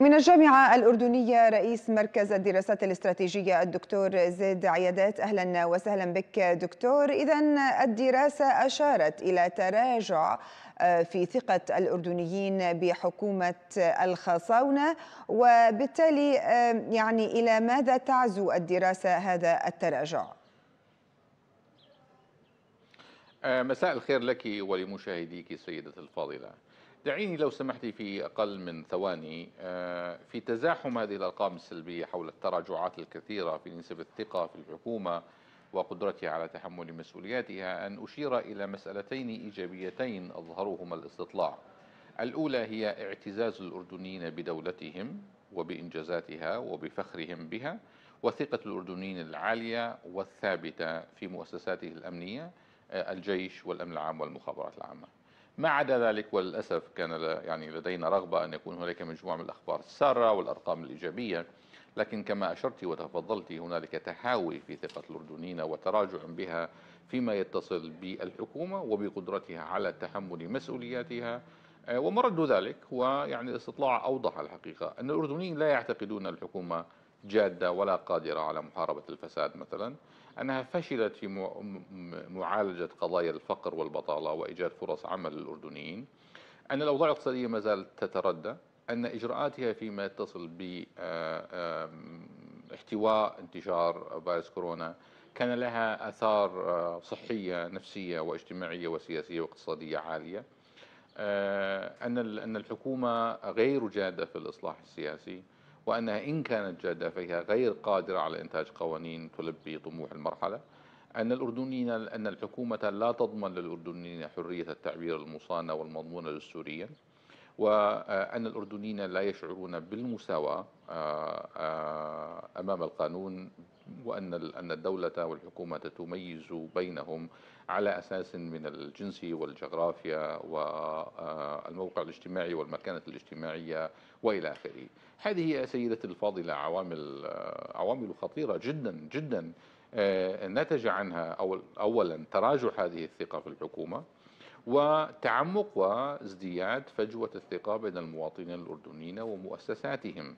من الجامعة الأردنية رئيس مركز الدراسات الاستراتيجية الدكتور زيد عيادات أهلا وسهلا بك دكتور إذا الدراسة أشارت إلى تراجع آه، في ثقة الأردنيين بحكومة الخصاونة وبالتالي آه، يعني إلى ماذا تعزو الدراسة هذا التراجع؟ آه، مساء الخير لك ولمشاهديك سيدة الفاضلة دعيني لو سمحتي في أقل من ثواني آه، في تزاحم هذه الأرقام السلبية حول التراجعات الكثيرة في نسب الثقة في الحكومة وقدرتها على تحمل مسؤولياتها أن أشير إلى مسألتين إيجابيتين أظهرهما الاستطلاع الأولى هي اعتزاز الأردنيين بدولتهم وبإنجازاتها وبفخرهم بها وثقة الأردنيين العالية والثابتة في مؤسساته الأمنية آه، الجيش والأمن العام والمخابرات العامة ما عدا ذلك وللأسف كان يعني لدينا رغبة أن يكون هناك مجموعة من الأخبار السارة والأرقام الإيجابية لكن كما أشرت وتفضلت هنالك تحاوي في ثقة الأردنيين وتراجع بها فيما يتصل بالحكومة وبقدرتها على تحمل مسؤولياتها آه، ومرد ذلك هو يعني استطلاع أوضح الحقيقة أن الأردنيين لا يعتقدون الحكومة جادة ولا قادرة على محاربة الفساد مثلا أنها فشلت في معالجة قضايا الفقر والبطالة وإيجاد فرص عمل للأردنيين أن الأوضاع الاقتصادية ما زالت تتردى أن إجراءاتها فيما يتصل ب احتواء انتشار فيروس كورونا كان لها آثار صحية نفسية واجتماعية وسياسية واقتصادية عالية أن الحكومة غير جادة في الإصلاح السياسي وأنها إن كانت جادة فهي غير قادرة على إنتاج قوانين تلبي طموح المرحلة أن الأردنيين أن الحكومة لا تضمن للأردنيين حرية التعبير المصانة والمضمونة دستوريا وأن الأردنيين لا يشعرون بالمساواة آه، آه، أمام القانون وأن أن الدولة والحكومة تميز بينهم على أساس من الجنس والجغرافيا والموقع آه، الاجتماعي والمكانة الاجتماعية وإلى آخره هذه يا سيدتي الفاضلة عوامل آه، عوامل خطيرة جدا جدا آه، نتج عنها أولا تراجع هذه الثقة في الحكومة وتعمق وازدياد فجوة الثقة بين المواطنين الأردنيين ومؤسساتهم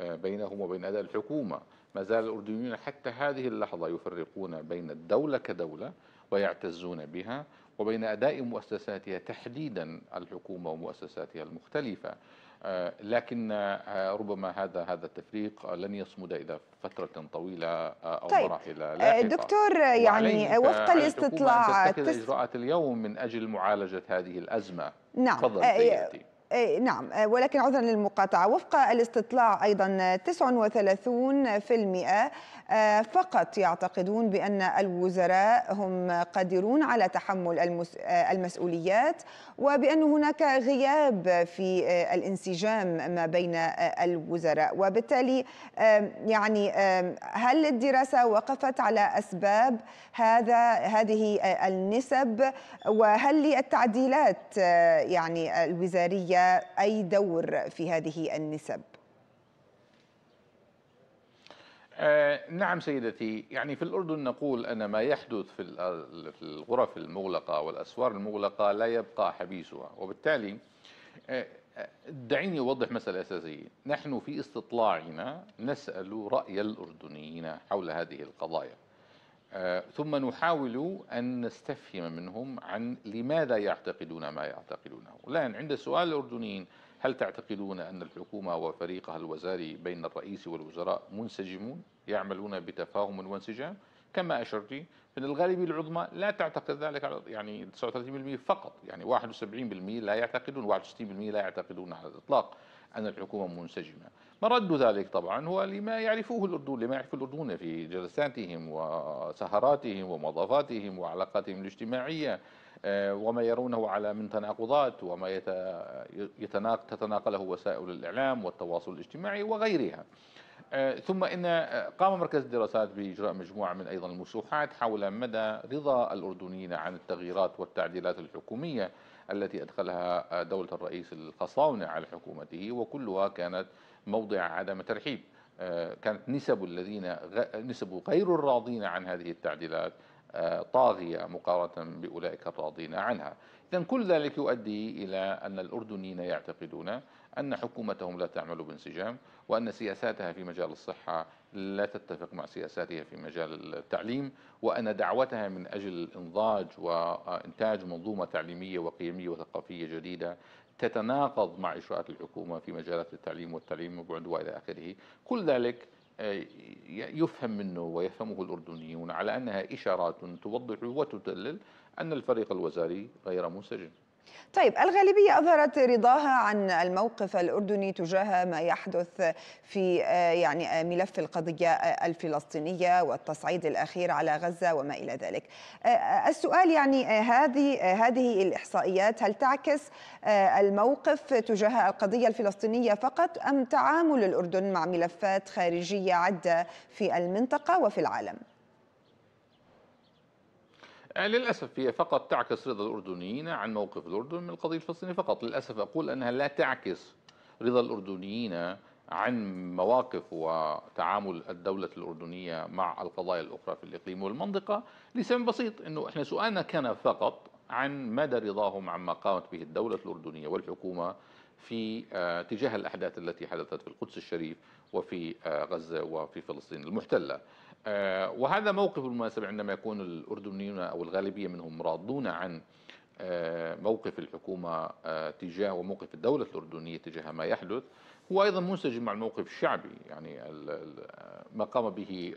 بينهم وبين أداء الحكومة ما زال الأردنيون حتى هذه اللحظة يفرقون بين الدولة كدولة ويعتزون بها وبين أداء مؤسساتها تحديدا الحكومة ومؤسساتها المختلفة آه، لكن آه، ربما هذا هذا التفريق لن يصمد الى فتره طويله آه، او طيب. مراحل لاحقه دكتور يعني وفق الاستطلاعات تتخذ اجراءات اليوم من اجل معالجه هذه الازمه نعم فضل سيأتي. إيه، نعم إيه، ولكن عذرا للمقاطعة وفق الاستطلاع أيضا 39% إيه، فقط يعتقدون بأن الوزراء هم قادرون على تحمل المسؤوليات وبأن هناك غياب في الانسجام ما بين الوزراء وبالتالي يعني هل الدراسة وقفت على أسباب هذا هذه النسب وهل للتعديلات يعني الوزارية أي دور في هذه النسب؟ آه نعم سيدتي يعني في الأردن نقول أن ما يحدث في الغرف المغلقة والأسوار المغلقة لا يبقى حبيسها وبالتالي آه دعيني أوضح مسألة أساسية نحن في استطلاعنا نسأل رأي الأردنيين حول هذه القضايا آه، ثم نحاول أن نستفهم منهم عن لماذا يعتقدون ما يعتقدونه الآن عند سؤال الأردنيين هل تعتقدون أن الحكومة وفريقها الوزاري بين الرئيس والوزراء منسجمون يعملون بتفاهم وانسجام كما أشرت من الغالبية العظمى لا تعتقد ذلك على يعني 39% فقط يعني 71% لا يعتقدون 61% لا يعتقدون على الإطلاق أن الحكومة منسجمة مرد ذلك طبعا هو لما يعرفوه الأردن لما يعرف الأردن في جلساتهم وسهراتهم ومضافاتهم وعلاقاتهم الاجتماعية آه، وما يرونه على من تناقضات وما يتناق تتناقله وسائل الإعلام والتواصل الاجتماعي وغيرها آه، ثم ان آه، قام مركز الدراسات باجراء مجموعه من ايضا المسوحات حول مدى رضا الاردنيين عن التغييرات والتعديلات الحكوميه التي أدخلها دولة الرئيس القصاونة على حكومته وكلها كانت موضع عدم ترحيب آه، كانت نسب الذين نسب غير الراضين عن هذه التعديلات آه، طاغية مقارنة بأولئك الراضين عنها إذا كل ذلك يؤدي إلى أن الأردنيين يعتقدون أن حكومتهم لا تعمل بانسجام وأن سياساتها في مجال الصحة لا تتفق مع سياساتها في مجال التعليم وأن دعوتها من أجل إنضاج وإنتاج منظومة تعليمية وقيمية وثقافية جديدة تتناقض مع إجراءات الحكومة في مجالات التعليم والتعليم وبعد وإلى آخره كل ذلك آه، يفهم منه ويفهمه الأردنيون على أنها إشارات توضح وتدلل أن الفريق الوزاري غير منسجم طيب الغالبية أظهرت رضاها عن الموقف الأردني تجاه ما يحدث في آه، يعني آه، ملف القضية آه، الفلسطينية والتصعيد الأخير على غزة وما إلى ذلك السؤال يعني هذه هذه الإحصائيات هل تعكس الموقف تجاه القضية الفلسطينية فقط أم تعامل الأردن مع ملفات خارجية عدة في المنطقة وفي العالم؟ آه، للأسف هي فقط تعكس رضا الأردنيين عن موقف الأردن من القضية الفلسطينية فقط للأسف أقول أنها لا تعكس رضا الأردنيين عن مواقف وتعامل الدولة الأردنية مع القضايا الأخرى في الإقليم والمنطقة لسبب بسيط أنه إحنا سؤالنا كان فقط عن مدى رضاهم عما قامت به الدولة الأردنية والحكومة في آه، تجاه الأحداث التي حدثت في القدس الشريف وفي آه، غزة وفي فلسطين المحتلة آه، وهذا موقف بالمناسبة عندما يكون الأردنيون أو الغالبية منهم راضون عن موقف الحكومة تجاه وموقف الدولة الأردنية تجاه ما يحدث هو أيضا منسجم مع الموقف الشعبي يعني ما قام به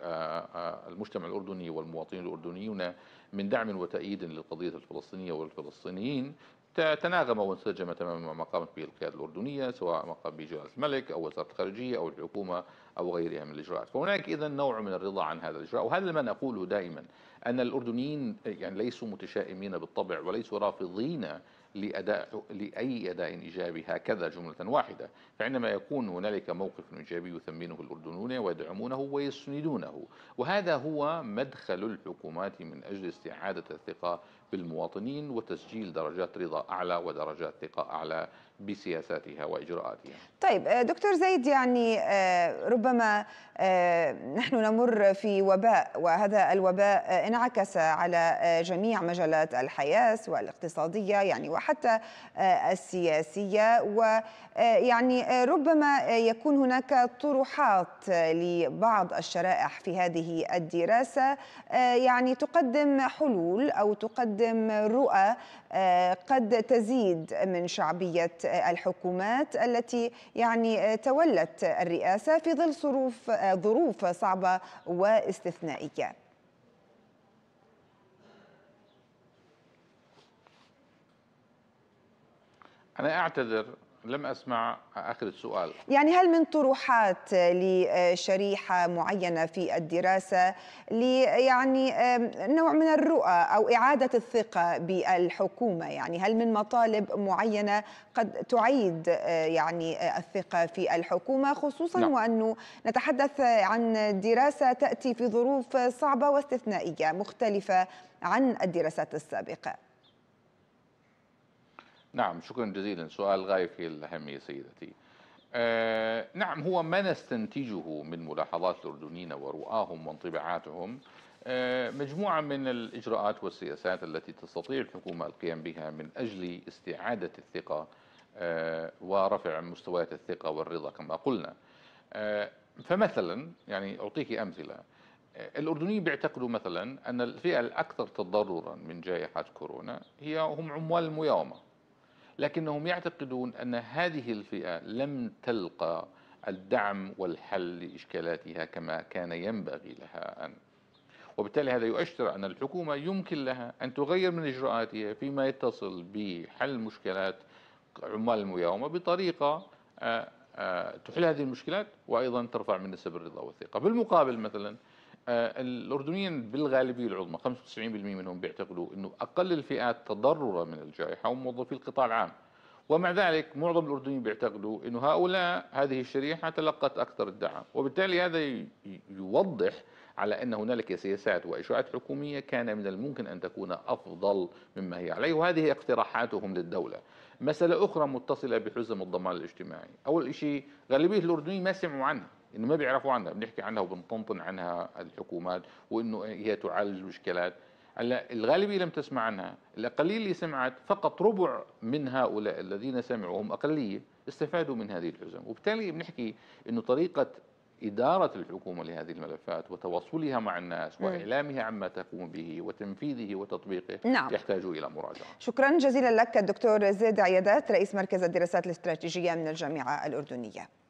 المجتمع الأردني والمواطنين الأردنيون من دعم وتأييد للقضية الفلسطينية والفلسطينيين تناغم وانسجم تماما ما قامت به القياده الاردنيه سواء ما قام به جلاله الملك او وزاره الخارجيه او الحكومه او غيرها من الاجراءات، فهناك اذا نوع من الرضا عن هذا الاجراء وهذا ما نقوله دائما ان الاردنيين يعني ليسوا متشائمين بالطبع وليسوا رافضين لاداء لاي اداء ايجابي هكذا جمله واحده، فعندما يكون هنالك موقف ايجابي يثمنه الاردنيون ويدعمونه ويسندونه، وهذا هو مدخل الحكومات من اجل استعاده الثقه بالمواطنين وتسجيل درجات رضا أعلى ودرجات ثقة أعلى بسياساتها وإجراءاتها طيب آه، دكتور زيد يعني آه، ربما آه، نحن نمر في وباء وهذا الوباء انعكس على جميع مجالات الحياة والاقتصادية يعني وحتى السياسية ويعني ربما يكون هناك طروحات لبعض الشرائح في هذه الدراسة يعني تقدم حلول أو تقدم تقدم رؤى آه، قد تزيد من شعبية آه، الحكومات التي يعني آه، تولت الرئاسة في ظل ظروف ظروف صعبة واستثنائية أنا أعتذر لم أسمع آخر السؤال يعني هل من طروحات لشريحة معينة في الدراسة يعني نوع من الرؤى أو إعادة الثقة بالحكومة يعني هل من مطالب معينة قد تعيد آه، يعني آه، الثقة في الحكومة خصوصا نعم. وأنه نتحدث عن دراسة تأتي في ظروف صعبة واستثنائية مختلفة عن الدراسات السابقة نعم شكرا جزيلا سؤال غاية في الأهمية سيدتي آه نعم هو ما نستنتجه من ملاحظات الأردنيين ورؤاهم وانطباعاتهم آه مجموعة من الإجراءات والسياسات التي تستطيع الحكومة القيام بها من أجل استعادة الثقة آه ورفع مستويات الثقة والرضا كما قلنا آه، فمثلا يعني أعطيك أمثلة آه، الأردنيين بيعتقدوا مثلا أن الفئة الأكثر تضررا من جائحة كورونا هي هم عمال المياومة لكنهم يعتقدون أن هذه الفئة لم تلقى الدعم والحل لإشكالاتها كما كان ينبغي لها أن وبالتالي هذا يؤشر أن الحكومة يمكن لها أن تغير من إجراءاتها فيما يتصل بحل مشكلات عمال المقاومة بطريقة آه، آه، تحل هذه المشكلات وأيضا ترفع من نسب الرضا والثقة بالمقابل مثلا آه، الاردنيين بالغالبيه العظمى 95% منهم بيعتقدوا انه اقل الفئات تضررا من الجائحه هم موظفي القطاع العام ومع ذلك معظم الاردنيين بيعتقدوا انه هؤلاء هذه الشريحه تلقت اكثر الدعم وبالتالي هذا يوضح على ان هنالك سياسات واجراءات حكوميه كان من الممكن ان تكون افضل مما هي عليه وهذه اقتراحاتهم للدوله. مساله اخرى متصله بحزم الضمان الاجتماعي، اول شيء غالبيه الاردنيين ما سمعوا عنها انه ما بيعرفوا عنها بنحكي عنها وبنطنطن عنها الحكومات وانه هي تعالج مشكلات هلا الغالبيه لم تسمع عنها الاقليه اللي سمعت فقط ربع من هؤلاء الذين سمعوا هم اقليه استفادوا من هذه الحزم وبالتالي بنحكي انه طريقه إدارة الحكومة لهذه الملفات وتواصلها مع الناس وإعلامها عما تقوم به وتنفيذه وتطبيقه نعم. يحتاج إلى مراجعة شكرا جزيلا لك الدكتور زيد عيادات رئيس مركز الدراسات الاستراتيجية من الجامعة الأردنية